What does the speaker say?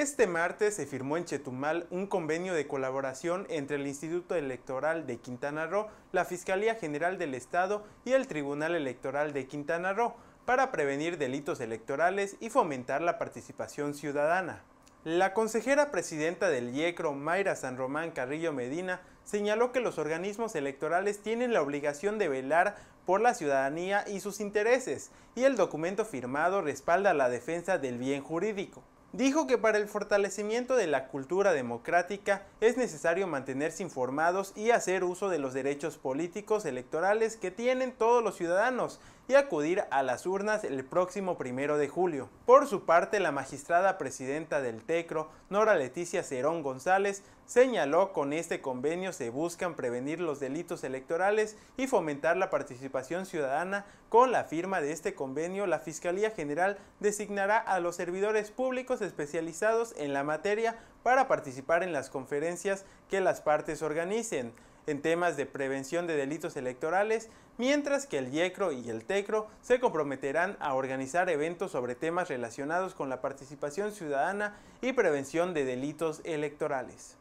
Este martes se firmó en Chetumal un convenio de colaboración entre el Instituto Electoral de Quintana Roo, la Fiscalía General del Estado y el Tribunal Electoral de Quintana Roo para prevenir delitos electorales y fomentar la participación ciudadana. La consejera presidenta del IECRO, Mayra San Román Carrillo Medina, señaló que los organismos electorales tienen la obligación de velar por la ciudadanía y sus intereses, y el documento firmado respalda la defensa del bien jurídico. Dijo que para el fortalecimiento de la cultura democrática es necesario mantenerse informados y hacer uso de los derechos políticos electorales que tienen todos los ciudadanos y acudir a las urnas el próximo primero de julio. Por su parte, la magistrada presidenta del TECRO, Nora Leticia Cerón González, señaló con este convenio se buscan prevenir los delitos electorales y fomentar la participación ciudadana. Con la firma de este convenio, la Fiscalía General designará a los servidores públicos especializados en la materia para participar en las conferencias que las partes organicen en temas de prevención de delitos electorales, mientras que el Yecro y el TECRO se comprometerán a organizar eventos sobre temas relacionados con la participación ciudadana y prevención de delitos electorales.